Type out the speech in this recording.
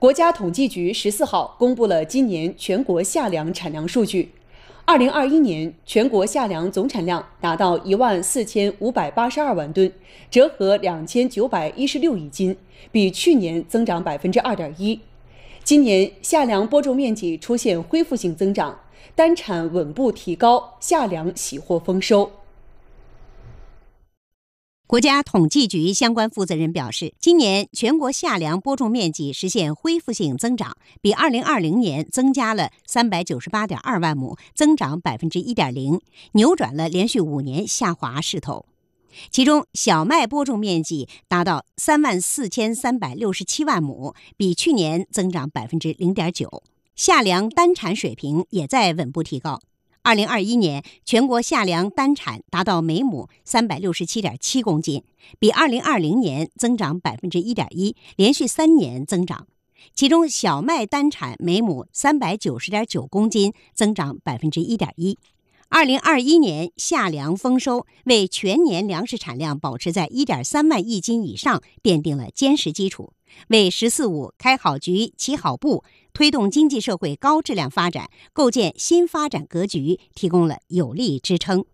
国家统计局十四号公布了今年全国夏粮产量数据。二零二一年全国夏粮总产量达到一万四千五百八十二万吨，折合两千九百一十六亿斤，比去年增长百分之二点一。今年夏粮播种面积出现恢复性增长，单产稳步提高，夏粮喜获丰收。国家统计局相关负责人表示，今年全国夏粮播种面积实现恢复性增长，比2020年增加了398.2万亩，增长1.0%，扭转了连续五年下滑势头。其中，小麦播种面积达到34367万亩，比去年增长0.9%，夏粮单产水平也在稳步提高。二零二一年全国夏粮单产达到每亩三百六十七点七公斤，比二零二零年增长百分之一点一，连续三年增长。其中小麦单产每亩三百九十点九公斤，增长百分之一点一。二零二一年夏粮丰收，为全年粮食产量保持在一点三万亿斤以上奠定了坚实基础，为“十四五”开好局、起好步，推动经济社会高质量发展、构建新发展格局提供了有力支撑。